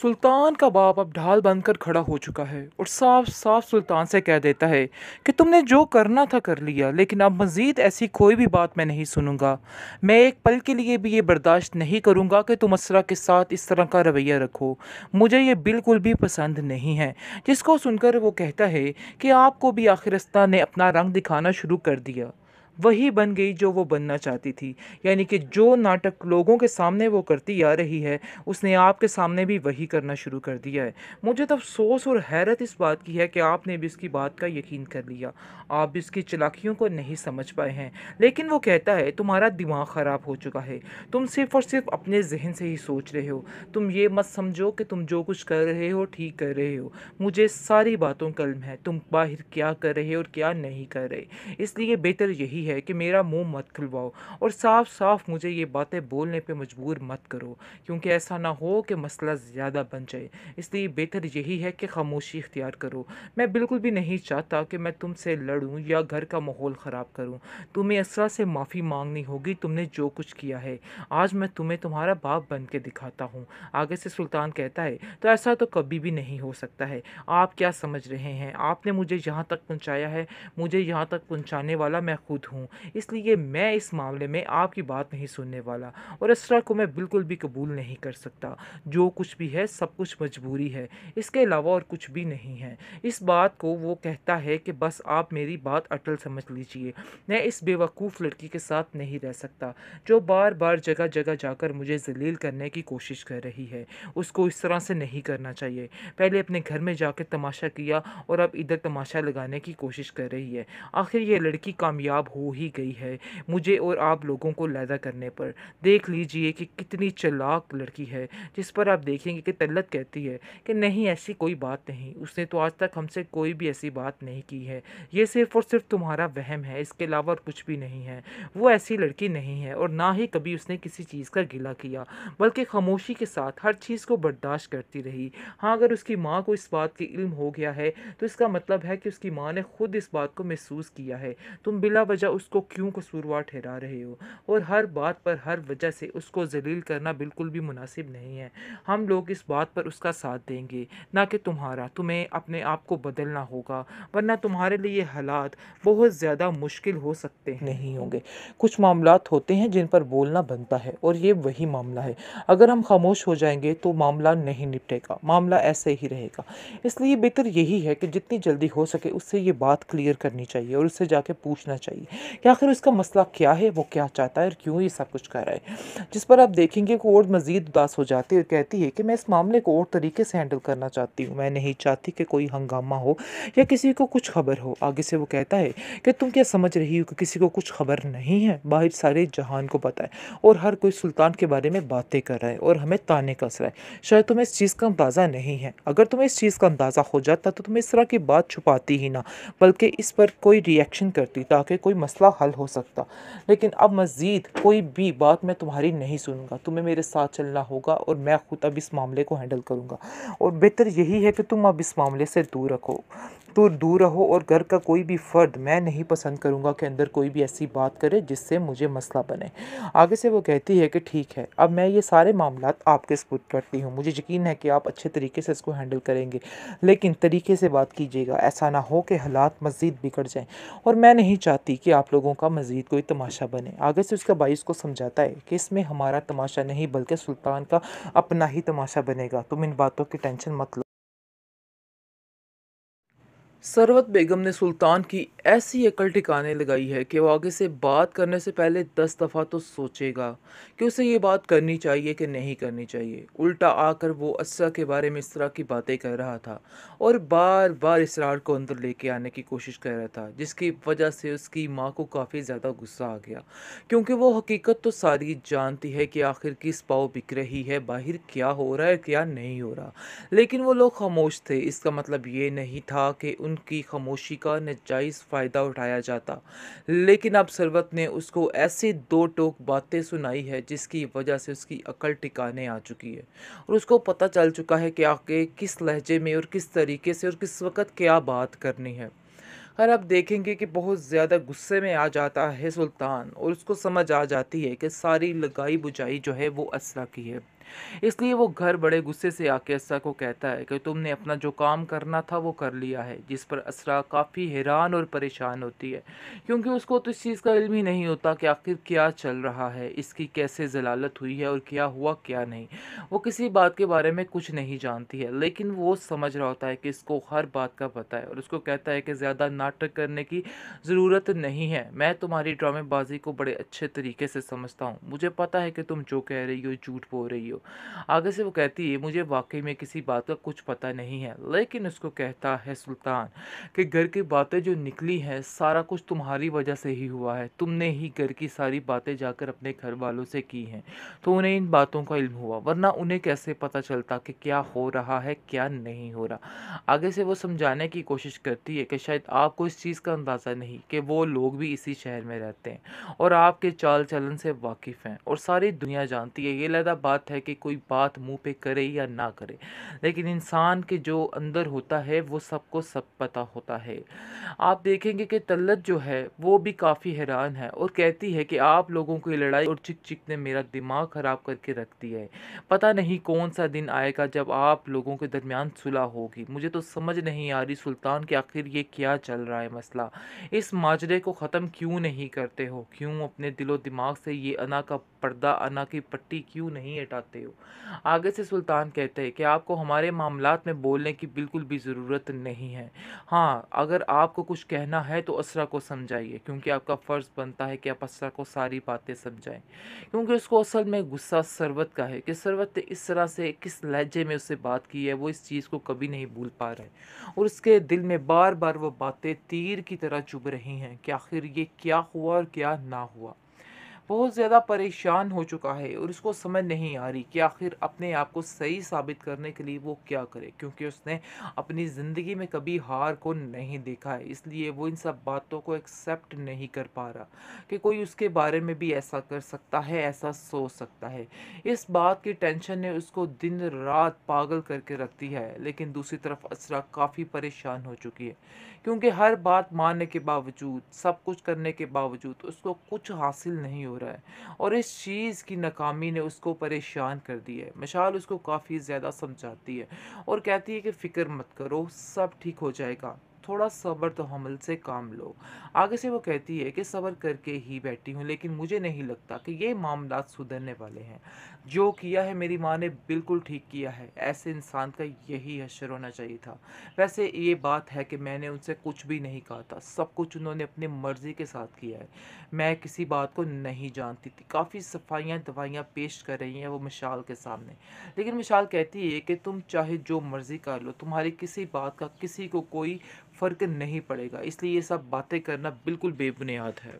सुल्तान का बाप अब ढाल बनकर खड़ा हो चुका है और साफ साफ सुल्तान से कह देता है कि तुमने जो करना था कर लिया लेकिन अब मज़ीद ऐसी कोई भी बात मैं नहीं सुनूंगा मैं एक पल के लिए भी ये बर्दाश्त नहीं करूंगा कि तुम असरा के साथ इस तरह का रवैया रखो मुझे ये बिल्कुल भी पसंद नहीं है जिसको सुनकर वो कहता है कि आपको भी आखिरस्ता ने अपना रंग दिखाना शुरू कर दिया वही बन गई जो वो बनना चाहती थी यानी कि जो नाटक लोगों के सामने वो करती आ रही है उसने आपके सामने भी वही करना शुरू कर दिया है मुझे तो अफसोस और हैरत इस बात की है कि आपने भी इसकी बात का यकीन कर लिया आप भी इसकी चलाकियों को नहीं समझ पाए हैं लेकिन वो कहता है तुम्हारा दिमाग ख़राब हो चुका है तुम सिर्फ और सिर्फ अपने जहन से ही सोच रहे हो तुम ये मत समझो कि तुम जो कुछ कर रहे हो ठीक कर रहे हो मुझे सारी बातों का इल्म है तुम बाहर क्या कर रहे हो और क्या नहीं कर रहे इसलिए बेहतर यही है कि मेरा मुंह मत खुलवाओ और साफ साफ मुझे ये बातें बोलने पे मजबूर मत करो क्योंकि ऐसा ना हो कि मसला ज़्यादा बन जाए इसलिए बेहतर यही है कि खामोशी इख्तियार करो मैं बिल्कुल भी नहीं चाहता कि मैं तुमसे लड़ूँ या घर का माहौल ख़राब करूँ तुम्हें इसरा से माफ़ी मांगनी होगी तुमने जो कुछ किया है आज मैं तुम्हें तुम्हारा बाप बन के दिखाता हूँ आगे से सुल्तान कहता है तो ऐसा तो कभी भी नहीं हो सकता है आप क्या समझ रहे हैं आपने मुझे यहाँ तक पहुँचाया है मुझे यहाँ तक पहुँचाने वाला मैं खुद हूँ हूँ इसलिए मैं इस मामले में आपकी बात नहीं सुनने वाला और इसरा को मैं बिल्कुल भी कबूल नहीं कर सकता जो कुछ भी है सब कुछ मजबूरी है इसके अलावा और कुछ भी नहीं है इस बात को वो कहता है कि बस आप मेरी बात अटल समझ लीजिए मैं इस बेवकूफ़ लड़की के साथ नहीं रह सकता जो बार बार जगह जगह जाकर मुझे जलील करने की कोशिश कर रही है उसको इस तरह से नहीं करना चाहिए पहले अपने घर में जाकर तमाशा किया और अब इधर तमाशा लगाने की कोशिश कर रही है आखिर यह लड़की कामयाब हो ही गई है मुझे और आप लोगों को लैदा करने पर देख लीजिए कि कितनी चलाक लड़की है जिस पर आप देखेंगे कि तल्लत कहती है कि नहीं ऐसी कोई बात नहीं उसने तो आज तक हमसे कोई भी ऐसी बात नहीं की है ये सिर्फ और सिर्फ तुम्हारा वहम है इसके अलावा और कुछ भी नहीं है वो ऐसी लड़की नहीं है और ना ही कभी उसने किसी चीज़ का गिला किया बल्कि खामोशी के साथ हर चीज़ को बर्दाश्त करती रही हाँ अगर उसकी माँ को इस बात की इल्म हो गया है तो इसका मतलब है कि उसकी माँ ने खुद इस बात को महसूस किया है तुम बिला वजह उसको क्यों कसूरवार ठहरा रहे हो और हर बात पर हर वजह से उसको जलील करना बिल्कुल भी मुनासिब नहीं है हम लोग इस बात पर उसका साथ देंगे ना कि तुम्हारा तुम्हें अपने आप को बदलना होगा वरना तुम्हारे लिए हालात बहुत ज़्यादा मुश्किल हो सकते हैं नहीं होंगे कुछ मामला होते हैं जिन पर बोलना बनता है और ये वही मामला है अगर हम खामोश हो जाएंगे तो मामला नहीं निपटेगा मामला ऐसे ही रहेगा इसलिए बेहतर यही है कि जितनी जल्दी हो सके उससे ये बात क्लियर करनी चाहिए और उससे जाके पूछना चाहिए कि आखिर उसका मसला क्या है वो क्या चाहता है और क्यों ये सब कुछ कर रहा है जिस पर आप देखेंगे कि और मज़ीद उदास हो जाती है और कहती है कि मैं इस मामले को और तरीके से हैंडल करना चाहती हूँ मैं नहीं चाहती कि कोई हंगामा हो या किसी को कुछ खबर हो आगे से वो कहता है कि तुम क्या समझ रही हो कि किसी को कुछ खबर नहीं है बाहर सारे जहान को पता है और हर कोई सुल्तान के बारे में बातें कर रहा है और हमें ताने कस रहा है शायद तुम्हें इस चीज़ का अंदाज़ा नहीं है अगर तुम्हें इस चीज़ का अंदाज़ा हो जाता तो तुम्हें इस तरह की बात छुपाती ही ना बल्कि इस पर कोई रिएक्शन करती ताकि कोई मसला हल हो सकता लेकिन अब मज़ीद कोई भी बात मैं तुम्हारी नहीं सुनूंगा तुम्हें मेरे साथ चलना होगा और मैं खुद अब इस मामले को हैंडल करूँगा और बेहतर यही है कि तुम अब इस मामले से दूर रखो तो दूर रहो और घर का कोई भी फ़र्द मैं नहीं पसंद करूँगा कि अंदर कोई भी ऐसी बात करे जिससे मुझे मसला बने आगे से वो कहती है कि ठीक है अब मैं ये सारे मामला आपके सपुत करती हूँ मुझे यकीन है कि आप अच्छे तरीके से इसको हैंडल करेंगे लेकिन तरीके से बात कीजिएगा ऐसा ना हो कि हालात मज़ीद बिगड़ जाएँ और मैं नहीं चाहती कि आप लोगों का मज़ीद कोई तमाशा बने आगे से उसका भाई उसको समझाता है कि इसमें हमारा तमाशा नहीं बल्कि सुल्तान का अपना ही तमाशा बनेगा तुम इन बातों की टेंशन मत लो सरवत बेगम ने सुल्तान की ऐसी अकल ठिकाने लगाई है कि वो आगे से बात करने से पहले दस दफ़ा तो सोचेगा कि उसे ये बात करनी चाहिए कि नहीं करनी चाहिए उल्टा आकर वो अस्सा के बारे में इस तरह की बातें कर रहा था और बार बार इसरार को अंदर लेके आने की कोशिश कर रहा था जिसकी वजह से उसकी माँ को काफ़ी ज़्यादा गुस्सा आ गया क्योंकि वो हकीकत तो सारी जानती है कि आखिर किस पाव बिक रही है बाहर क्या हो रहा है क्या नहीं हो रहा लेकिन वो लोग खामोश थे इसका मतलब ये नहीं था कि उन की खामोशी का नजायज़ फ़ायदा उठाया जाता लेकिन अब सरवत ने उसको ऐसी दो टोक बातें सुनाई है जिसकी वजह से उसकी अकल टिकाने आ चुकी है और उसको पता चल चुका है कि आगे किस लहजे में और किस तरीके से और किस वक्त क्या बात करनी है हर आप देखेंगे कि बहुत ज़्यादा गुस्से में आ जाता है सुल्तान और उसको समझ आ जाती है कि सारी लगाई बुझाई जो है वो असला की है इसलिए वो घर बड़े गुस्से से आके असरा को कहता है कि तुमने अपना जो काम करना था वो कर लिया है जिस पर असरा काफ़ी हैरान और परेशान होती है क्योंकि उसको तो इस चीज़ का इल्म ही नहीं होता कि आखिर क्या चल रहा है इसकी कैसे जलालत हुई है और क्या हुआ क्या नहीं वो किसी बात के बारे में कुछ नहीं जानती है लेकिन वो समझ रहा होता है कि इसको हर बात का पता है और उसको कहता है कि ज़्यादा नाटक करने की ज़रूरत नहीं है मैं तुम्हारी ड्रामेबाजी को बड़े अच्छे तरीके से समझता हूँ मुझे पता है कि तुम जो कह रही हो झूठ बोल रही हो हो आगे से वो कहती है मुझे वाकई में किसी बात का कुछ पता नहीं है लेकिन उसको कहता है सुल्तान कि घर की बातें जो निकली हैं सारा कुछ तुम्हारी वजह से ही हुआ है तुमने ही घर की सारी बातें जाकर अपने घर वालों से की हैं तो उन्हें इन बातों का इल्म हुआ वरना उन्हें कैसे पता चलता कि क्या हो रहा है क्या नहीं हो रहा आगे से वो समझाने की कोशिश करती है कि शायद आपको इस चीज़ का अंदाज़ा नहीं कि वो लोग भी इसी शहर में रहते हैं और आपके चाल चलन से वाकिफ़ हैं और सारी दुनिया जानती है ये लहदा बात है कि कोई बात मुंह पे करे या ना करे लेकिन इंसान के जो अंदर होता है वो सबको सब पता होता है आप देखेंगे कि तल्लत जो है वो भी काफ़ी हैरान है और कहती है कि आप लोगों की लड़ाई और चिक चिक ने मेरा दिमाग ख़राब करके रख दिया है पता नहीं कौन सा दिन आएगा जब आप लोगों के दरमियान सुलह होगी मुझे तो समझ नहीं आ रही सुल्तान के आखिर ये क्या चल रहा है मसला इस माजरे को ख़त्म क्यों नहीं करते हो क्यों अपने दिलो दिमाग से ये अना का पर्दा अना की पट्टी क्यों नहीं हटाते चाहते हो आगे से सुल्तान कहते हैं कि आपको हमारे मामला में बोलने की बिल्कुल भी ज़रूरत नहीं है हाँ अगर आपको कुछ कहना है तो असरा को समझाइए क्योंकि आपका फ़र्ज़ बनता है कि आप असरा को सारी बातें समझाएं क्योंकि उसको असल में गुस्सा सरवत का है कि सरवत ने इस तरह से किस लहजे में उससे बात की है वो इस चीज़ को कभी नहीं भूल पा रहे और उसके दिल में बार बार वो बातें तीर की तरह चुभ रही हैं कि आखिर ये क्या हुआ और क्या ना हुआ बहुत ज़्यादा परेशान हो चुका है और उसको समझ नहीं आ रही कि आखिर अपने आप को सही साबित करने के लिए वो क्या करे क्योंकि उसने अपनी ज़िंदगी में कभी हार को नहीं देखा है इसलिए वो इन सब बातों को एक्सेप्ट नहीं कर पा रहा कि कोई उसके बारे में भी ऐसा कर सकता है ऐसा सोच सकता है इस बात की टेंशन ने उसको दिन रात पागल करके रखती है लेकिन दूसरी तरफ असरा काफ़ी परेशान हो चुकी है क्योंकि हर बात मानने के बावजूद सब कुछ करने के बावजूद उसको कुछ हासिल नहीं हो रहा है और इस चीज़ की नाकामी ने उसको परेशान कर दिया है मशाल उसको काफ़ी ज़्यादा समझाती है और कहती है कि फ़िक्र मत करो सब ठीक हो जाएगा थोड़ा सब्र तो हमल से काम लो आगे से वो कहती है कि सब्र करके ही बैठी हूँ लेकिन मुझे नहीं लगता कि ये मामला सुधरने वाले हैं जो किया है मेरी माँ ने बिल्कुल ठीक किया है ऐसे इंसान का यही अशर होना चाहिए था वैसे ये बात है कि मैंने उनसे कुछ भी नहीं कहा था सब कुछ उन्होंने अपनी मर्ज़ी के साथ किया है मैं किसी बात को नहीं जानती थी काफ़ी सफाइयाँ दवाइयाँ पेश कर रही हैं वो मिशाल के सामने लेकिन मिशाल कहती है कि तुम चाहे जो मर्ज़ी कर लो तुम्हारी किसी बात का किसी को कोई फ़र्क नहीं पड़ेगा इसलिए ये सब बातें करना बिल्कुल बेबुनियाद है